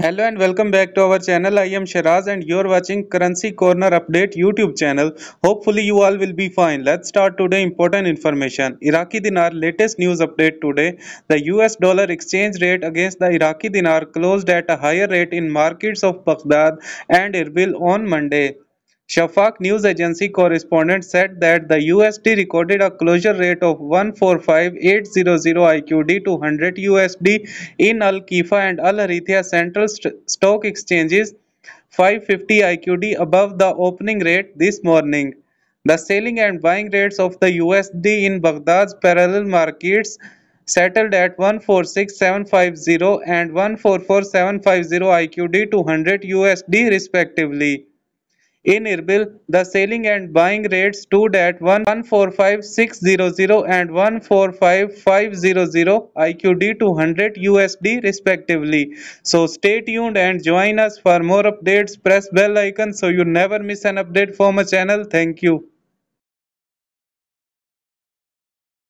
Hello and welcome back to our channel. I am Shiraz and you are watching Currency Corner Update YouTube channel. Hopefully you all will be fine. Let's start today important information. Iraqi dinar latest news update today. The US dollar exchange rate against the Iraqi dinar closed at a higher rate in markets of Baghdad and Erbil on Monday. Shafak news agency correspondent said that the USD recorded a closure rate of 145800 IQD to 100 USD in Al Kifa and Al Haritha Central St Stock Exchanges 550 IQD above the opening rate this morning. The selling and buying rates of the USD in Baghdad's parallel markets settled at 146750 and 144750 IQD to 100 USD respectively. In Irbil, the selling and buying rates stood at 1,145,600 and 1,45500 IQD 200 USD respectively. So stay tuned and join us for more updates. Press bell icon so you never miss an update from our channel. Thank you.